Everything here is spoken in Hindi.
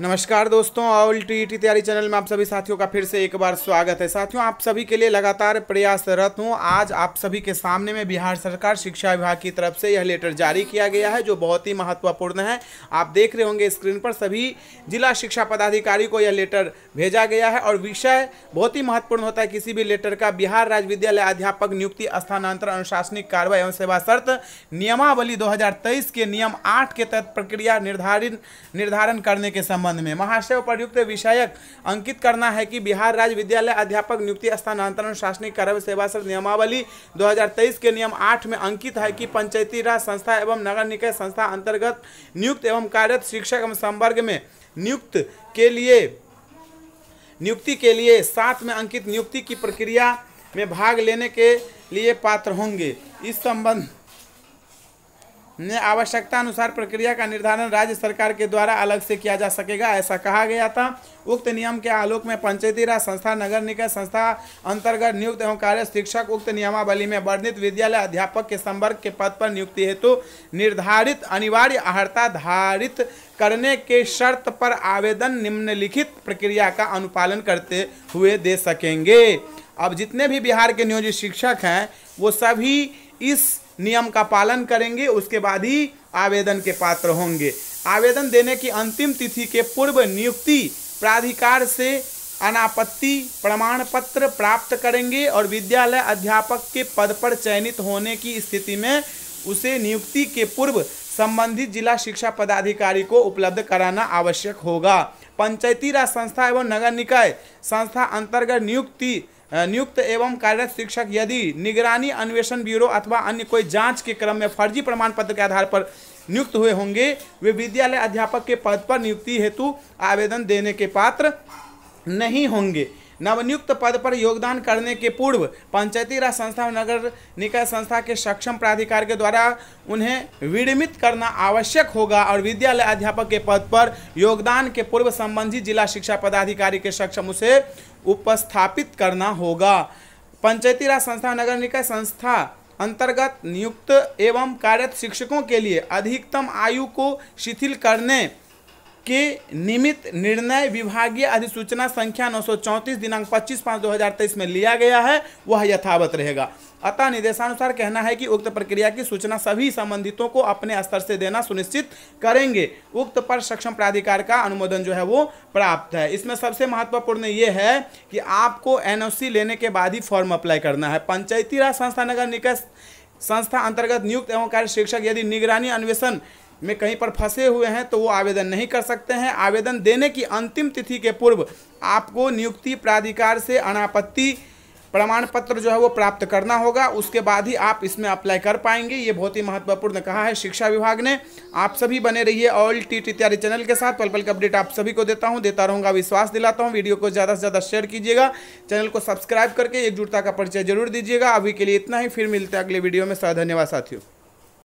नमस्कार दोस्तों ऑल टी टी तैयारी चैनल में आप सभी साथियों का फिर से एक बार स्वागत है साथियों आप सभी के लिए लगातार प्रयासरत हूँ आज आप सभी के सामने में बिहार सरकार शिक्षा विभाग की तरफ से यह लेटर जारी किया गया है जो बहुत ही महत्वपूर्ण है आप देख रहे होंगे स्क्रीन पर सभी जिला शिक्षा पदाधिकारी को यह लेटर भेजा गया है और विषय बहुत ही महत्वपूर्ण होता है किसी भी लेटर का बिहार राज्य विद्यालय अध्यापक नियुक्ति स्थानांतरण अनुशासनिक कार्रवाई एवं सेवा शर्त नियमावली दो के नियम आठ के तहत प्रक्रिया निर्धारित निर्धारण करने के संबंध संबंध में महाशय प्रयुक्त विषयक अंकित करना है कि बिहार राज्य विद्यालय अध्यापक नियुक्ति स्थानांतरण शासनिक कार्य सेवा सर नियमावली 2023 के नियम 8 में अंकित है कि पंचायती राज संस्था एवं नगर निकाय संस्था अंतर्गत नियुक्त एवं कार्यरत शिक्षक एवं संवर्ग में नियुक्त के लिए नियुक्ति के लिए साथ में अंकित नियुक्ति की प्रक्रिया में भाग लेने के लिए पात्र होंगे इस संबंध आवश्यकता अनुसार प्रक्रिया का निर्धारण राज्य सरकार के द्वारा अलग से किया जा सकेगा ऐसा कहा गया था उक्त नियम के आलोक में पंचायती राज संस्था नगर निकाय संस्था अंतर्गत नियुक्त एवं कार्य शिक्षक उक्त नियमावली में वर्णित विद्यालय अध्यापक के संवर्ग के पद पर नियुक्ति हेतु तो निर्धारित अनिवार्य आहर्ता धारित करने के शर्त पर आवेदन निम्नलिखित प्रक्रिया का अनुपालन करते हुए दे सकेंगे अब जितने भी बिहार के नियोजित शिक्षक हैं वो सभी इस नियम का पालन करेंगे उसके बाद ही आवेदन के पात्र होंगे आवेदन देने की अंतिम तिथि के पूर्व नियुक्ति प्राधिकार से अनापत्ति प्रमाण पत्र प्राप्त करेंगे और विद्यालय अध्यापक के पद पर चयनित होने की स्थिति में उसे नियुक्ति के पूर्व संबंधित जिला शिक्षा पदाधिकारी को उपलब्ध कराना आवश्यक होगा पंचायती राज संस्था एवं नगर निकाय संस्था अंतर्गत नियुक्ति नियुक्त एवं कार्यरत शिक्षक यदि निगरानी अन्वेषण ब्यूरो अथवा अन्य कोई जांच के क्रम में फर्जी प्रमाण पत्र के आधार पर नियुक्त हुए होंगे वे विद्यालय अध्यापक के पद पर नियुक्ति हेतु आवेदन देने के पात्र नहीं होंगे नवनियुक्त पद पर योगदान करने के पूर्व पंचायती राज संस्था नगर निकाय संस्था के सक्षम प्राधिकार के द्वारा उन्हें विनिमित करना आवश्यक होगा और विद्यालय अध्यापक के पद पर योगदान के पूर्व संबंधी जिला शिक्षा पदाधिकारी के सक्षम उसे उपस्थापित करना होगा पंचायती राज संस्था नगर निकाय संस्था अंतर्गत नियुक्त एवं कार्यरत शिक्षकों के लिए अधिकतम आयु को शिथिल करने के निमित्त निर्णय विभागीय अधिसूचना संख्या 934 दिनांक 25 पाँच 2023 में लिया गया है वह यथावत रहेगा अतः निर्देशानुसार कहना है कि उक्त प्रक्रिया की सूचना सभी संबंधितों को अपने स्तर से देना सुनिश्चित करेंगे उक्त पर सक्षम प्राधिकार का अनुमोदन जो है वो प्राप्त है इसमें सबसे महत्वपूर्ण ये है कि आपको एन लेने के बाद ही फॉर्म अप्लाई करना है पंचायती राज संस्था नगर निकट संस्था अंतर्गत नियुक्त एवं कार्य शिक्षक यदि निगरानी अन्वेषण में कहीं पर फंसे हुए हैं तो वो आवेदन नहीं कर सकते हैं आवेदन देने की अंतिम तिथि के पूर्व आपको नियुक्ति प्राधिकार से अनापत्ति प्रमाण पत्र जो है वो प्राप्त करना होगा उसके बाद ही आप इसमें अप्लाई कर पाएंगे ये बहुत ही महत्वपूर्ण कहा है शिक्षा विभाग ने आप सभी बने रहिए ऑल टी टी तैयारी चैनल के साथ पल पल के अपडेट आप सभी को देता हूँ देता रहूँगा विश्वास दिलाता हूँ वीडियो को ज़्यादा से ज़्यादा शेयर कीजिएगा चैनल को सब्सक्राइब करके एकजुटता का परिचय जरूर दीजिएगा अभी के लिए इतना ही फिर मिलते हैं अगले वीडियो में सर धन्यवाद साथियों